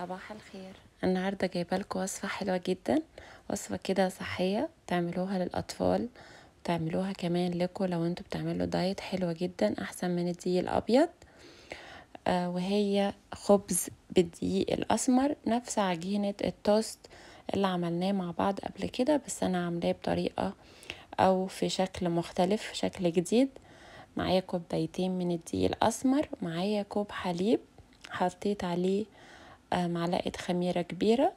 صباح الخير النهارده جايبه لكم وصفه حلوه جدا وصفه كده صحيه تعملوها للاطفال وتعملوها كمان لكم لو انتوا بتعملوا دايت حلوه جدا احسن من الدقيق الابيض آه وهي خبز بالدقيق الاسمر نفس عجينه التوست اللي عملناه مع بعض قبل كده بس انا عاملاه بطريقه او في شكل مختلف شكل جديد معايا كوبايتين من الدقيق الاسمر معايا كوب حليب حطيت عليه معلقة خميرة كبيرة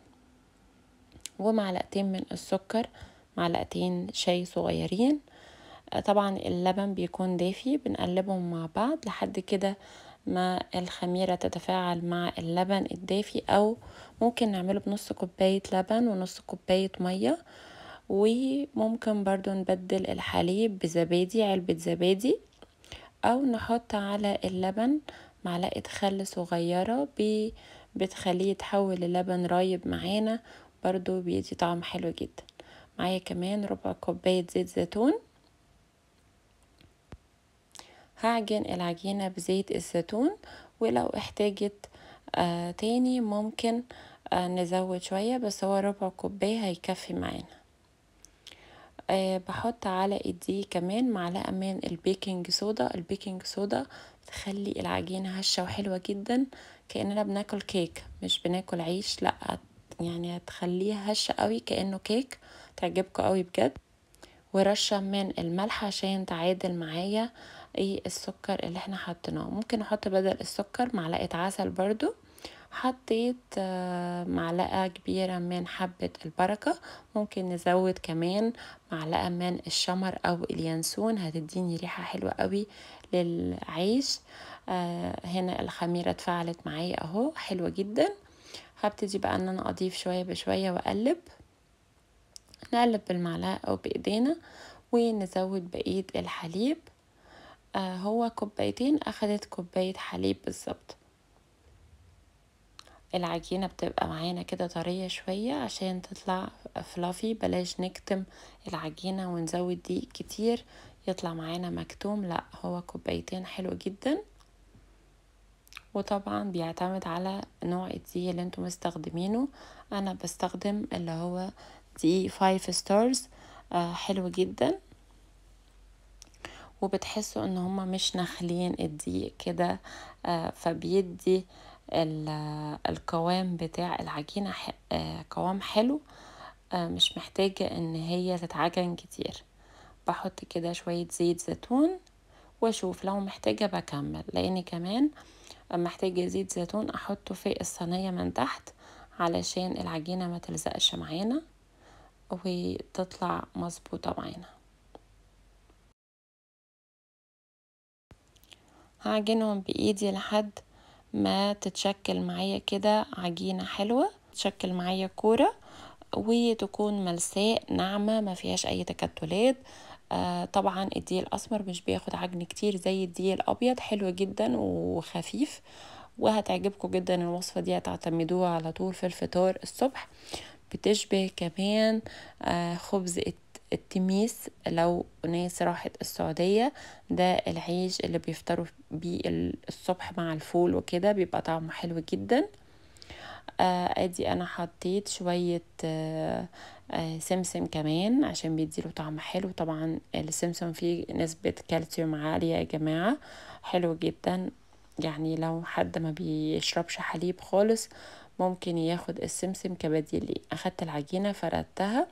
ومعلقتين من السكر معلقتين شاي صغيرين طبعا اللبن بيكون دافي بنقلبهم مع بعض لحد كده ما الخميرة تتفاعل مع اللبن الدافي أو ممكن نعمله بنص كوباية لبن ونص كوباية مية وممكن برضو نبدل الحليب بزبادي علبة زبادي أو نحط على اللبن معلقة خل صغيرة بالزبادي بتخليه يتحول للبن رايب معانا برضو بيدي طعم حلو جدا معايا كمان ربع كوباية زيت زيتون هعجن العجينة بزيت الزيتون ولو احتاجت آه تاني ممكن آه نزود شوية بس هو ربع كوباية هيكفي معانا آه، بحط على ايديه كمان معلقه من البيكنج صودا البيكنج صودا تخلي العجينه هشه وحلوه جدا كاننا بناكل كيك مش بناكل عيش لا يعني هتخليها هشه قوي كانه كيك تعجبكم قوي بجد ورشه من الملح عشان تعادل معايا ايه السكر اللي احنا حطيناه ممكن احط بدل السكر معلقه عسل برده حطيت آه، معلقة كبيرة من حبة البركة ممكن نزود كمان معلقة من الشمر أو اليانسون هتديني ريحة حلوة قوي للعيش آه، هنا الخميرة اتفعلت معايا اهو حلوة جدا هبتدي بقى ان انا اضيف شوية بشوية واقلب نقلب بالمعلقة او بايدينا ونزود بقية الحليب آه، هو كوبايتين اخدت كوباية حليب بالظبط العجينة بتبقى معانا كده طرية شوية عشان تطلع فلافي بلاش نكتم العجينة ونزود دي كتير يطلع معانا مكتوم لا هو كوبايتين حلو جدا وطبعا بيعتمد على نوع الدقيق اللي انتم مستخدمينه انا بستخدم اللي هو دقيق 5 ستارز آه، حلو جدا وبتحسوا ان هما مش نخلين الدقيق كده آه القوام بتاع العجينة آه، قوام حلو آه، مش محتاجة ان هي تتعجن كتير بحط كده شوية زيت زيتون واشوف لو محتاجة بكمل لان كمان محتاجة زيت زيتون احطه في الصينية من تحت علشان العجينة ما تلزقش معانا وتطلع مظبوطة معانا هعجنهم بايدي لحد ما تتشكل معايا كده عجينة حلوة تشكل معايا كورة وتكون ملساء ناعمة ما فيهاش اي تكتلات آه طبعا الدقيق الاسمر مش بياخد عجن كتير زي الدقيق الابيض حلو جدا وخفيف وهتعجبكم جدا الوصفة دي هتعتمدوها على طول في الفطار الصبح بتشبه كمان آه خبز التين التميس لو ناس راحت السعودية ده العيش اللي بيفطروا بيه الصبح مع الفول وكده بيبقى طعمه حلو جدا آه ادي انا حطيت شوية آه آه سمسم كمان عشان بيديله طعم حلو طبعا السمسم فيه نسبة كالسيوم عالية يا جماعة حلو جدا يعني لو حد ما بيشربش حليب خالص ممكن ياخد السمسم كبديل ليه اخدت العجينه فردتها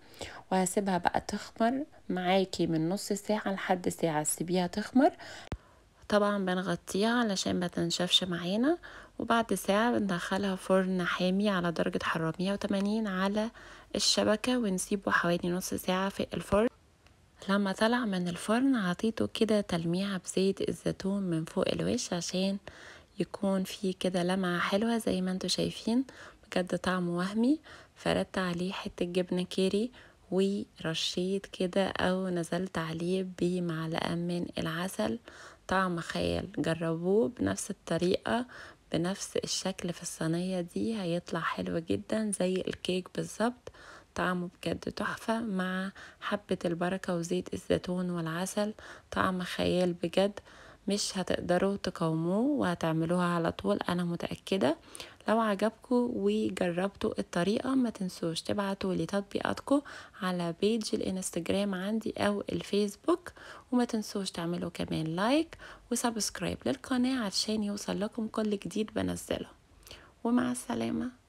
وهسيبها بقى تخمر معاكي من نص ساعه لحد ساعه سيبيها تخمر طبعا بنغطيها علشان ما تنشفش معانا وبعد ساعة بندخلها فرن حامي على درجة حرارة 180 على الشبكة ونسيبه حوالي نص ساعة في الفرن لما طلع من الفرن عطيته كده تلميعة بزيت الزيتون من فوق الوش عشان يكون فيه كده لمعة حلوة زي ما انتوا شايفين بجد طعمه وهمي فردت عليه حتة جبنة كيري ورشيت كده او نزلت عليه بمعلقة من العسل طعم خيال جربوه بنفس الطريقة بنفس الشكل في الصينية دي هيطلع حلو جدا زي الكيك بالظبط طعمه بجد تحفة مع حبة البركة وزيت الزيتون والعسل طعم خيال بجد مش هتقدروا تقاوموه وهتعملوها على طول انا متأكدة لو عجبكم وجربتوا الطريقة ما تنسوش تبعتوا لي تطبيقاتكم على بيج الانستجرام عندي او الفيسبوك وما تنسوش تعملوا كمان لايك وسبسكرايب للقناة عشان يوصل لكم كل جديد بنزله ومع السلامه